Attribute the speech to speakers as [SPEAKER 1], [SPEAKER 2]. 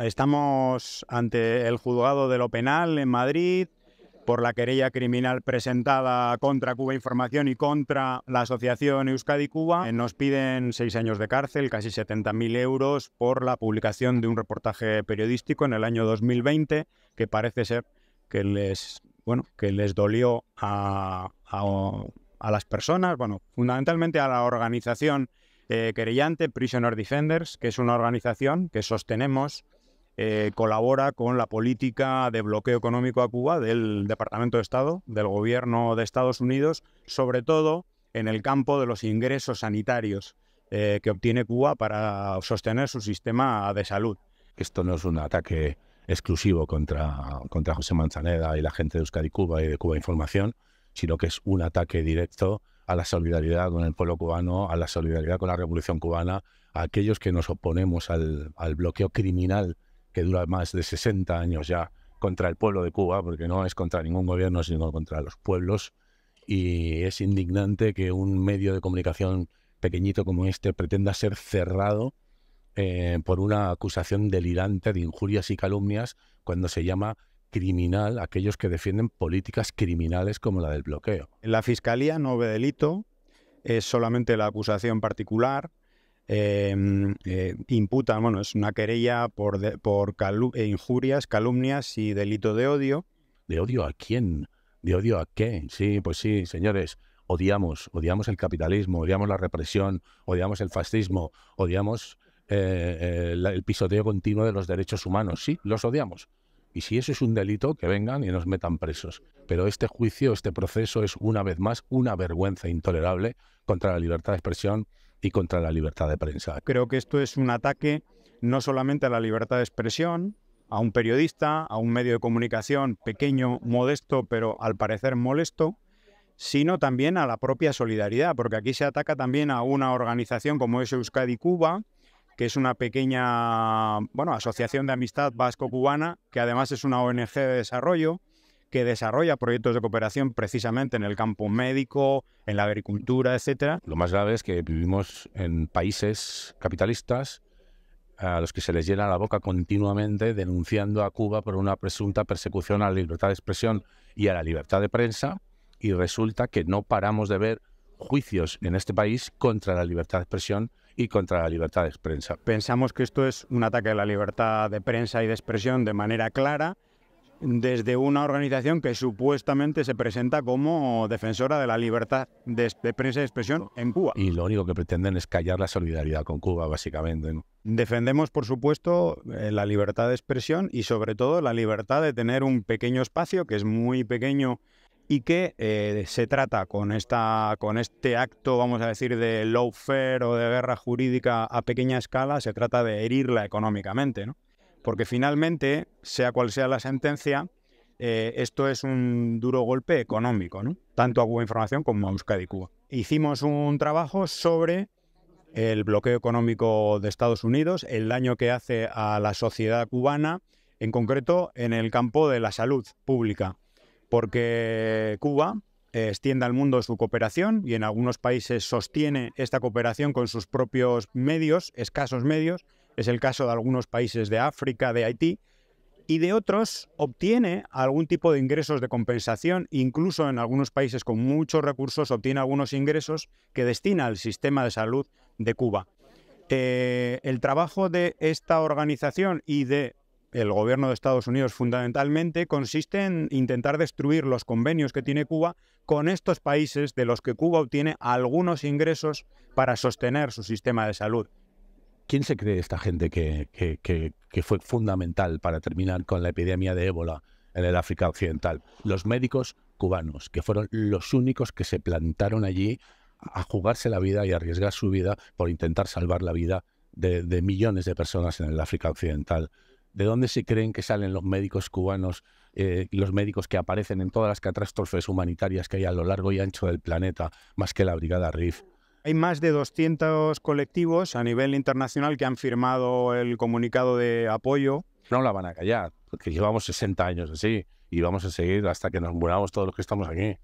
[SPEAKER 1] Estamos ante el juzgado de lo penal en Madrid por la querella criminal presentada contra Cuba Información y contra la Asociación Euskadi Cuba. Eh, nos piden seis años de cárcel, casi 70.000 euros, por la publicación de un reportaje periodístico en el año 2020 que parece ser que les, bueno, que les dolió a, a, las personas, bueno, fundamentalmente a la organización eh, querellante Prisoner Defenders, que es una organización que sostenemos eh, colabora con la política de bloqueo económico a Cuba del Departamento de Estado, del gobierno de Estados Unidos, sobre todo en el campo de los ingresos sanitarios eh, que obtiene Cuba para sostener su sistema de salud. Esto no es un ataque
[SPEAKER 2] exclusivo contra, contra José Manzaneda y la gente de Euskadi Cuba y de Cuba Información, sino que es un ataque directo a la solidaridad con el pueblo cubano, a la solidaridad con la revolución cubana, a aquellos que nos oponemos al, al bloqueo criminal que dura más de 60 años ya contra el pueblo de Cuba, porque no es contra ningún gobierno, sino contra los pueblos. Y es indignante que un medio de comunicación pequeñito como este pretenda ser cerrado eh, por una acusación delirante de injurias y calumnias cuando se llama criminal a aquellos que defienden políticas
[SPEAKER 1] criminales como la del bloqueo. La fiscalía no ve delito, es solamente la acusación particular Em, eh, imputa, bueno, es una querella por, por eh, injurias, calumnias y delito de odio. ¿De odio a quién?
[SPEAKER 2] ¿De odio a qué? Sí, pues sí, señores, odiamos, odiamos el capitalismo, odiamos la represión, odiamos el fascismo, odiamos eh, el pisoteo continuo de los derechos humanos, sí, los odiamos. Y si eso es un delito, que vengan y nos metan presos. Pero este juicio, este proceso es una vez más una vergüenza intolerable contra la libertad de expresión,
[SPEAKER 1] y contra la libertad de prensa. Creo que esto es un ataque no solamente a la libertad de expresión, a un periodista, a un medio de comunicación pequeño, modesto, pero al parecer molesto, sino también a la propia solidaridad, porque aquí se ataca también a una organización como es Euskadi Cuba, que es una pequeña, bueno, asociación de amistad vasco-cubana, que además es una ONG de desarrollo, que desarrolla proyectos de cooperación precisamente en el campo médico, en la agricultura, etcétera. Lo más grave es que
[SPEAKER 2] vivimos en países capitalistas a los que se les llena la boca continuamente denunciando a Cuba por una presunta persecución a la libertad de expresión y a la libertad de prensa, y resulta que no paramos de ver juicios en este país contra la libertad de expresión y contra la libertad de prensa.
[SPEAKER 1] Pensamos que esto es un ataque a la libertad de prensa y de expresión de manera clara desde una organización que supuestamente se presenta como defensora de la libertad de, prensa y de expresión en Cuba. Y lo único que
[SPEAKER 2] pretenden es callar la solidaridad con Cuba, básicamente.
[SPEAKER 1] Defendemos, por supuesto, eh, la libertad de expresión y sobre todo la libertad de tener un pequeño espacio, que es muy pequeño y que eh, se trata con, esta, con este acto, vamos a decir, de lawfare o de guerra jurídica a pequeña escala, se trata de herirla económicamente. ¿no? Porque finalmente, sea cual sea la sentencia, eh, esto es un duro golpe económico, tanto a Cuba Información como a Euskadi Cuba. Hicimos un trabajo sobre el bloqueo económico de Estados Unidos, el daño que hace a la sociedad cubana, en concreto en el campo de la salud pública, porque Cuba eh, extiende al mundo su cooperación y en algunos países sostiene esta cooperación con sus propios medios, escasos medios, es el caso de algunos países de África, de Haití, y de otros obtiene algún tipo de ingresos de compensación, incluso en algunos países con muchos recursos obtiene algunos ingresos que destina al sistema de salud de Cuba. Eh, el trabajo de esta organización y de el gobierno de Estados Unidos fundamentalmente consiste en intentar destruir los convenios que tiene Cuba con estos países de los que Cuba obtiene algunos ingresos para sostener su sistema de salud.
[SPEAKER 2] ¿Quién se cree esta gente que, que, fue fundamental para terminar con la epidemia de ébola en el África Occidental? Los médicos cubanos, que fueron los únicos que se plantaron allí a jugarse la vida y a arriesgar su vida por intentar salvar la vida de, millones de personas en el África Occidental. ¿De dónde se creen que salen los médicos cubanos, eh, los médicos que aparecen en todas las catástrofes humanitarias que hay a lo largo y ancho del planeta, más que la Brigada RIF?
[SPEAKER 1] Hay más de 200 colectivos a nivel internacional que han firmado el comunicado de apoyo.
[SPEAKER 2] No la van a callar, porque llevamos 60 años así y vamos a seguir hasta que nos muramos todos los que
[SPEAKER 1] estamos aquí.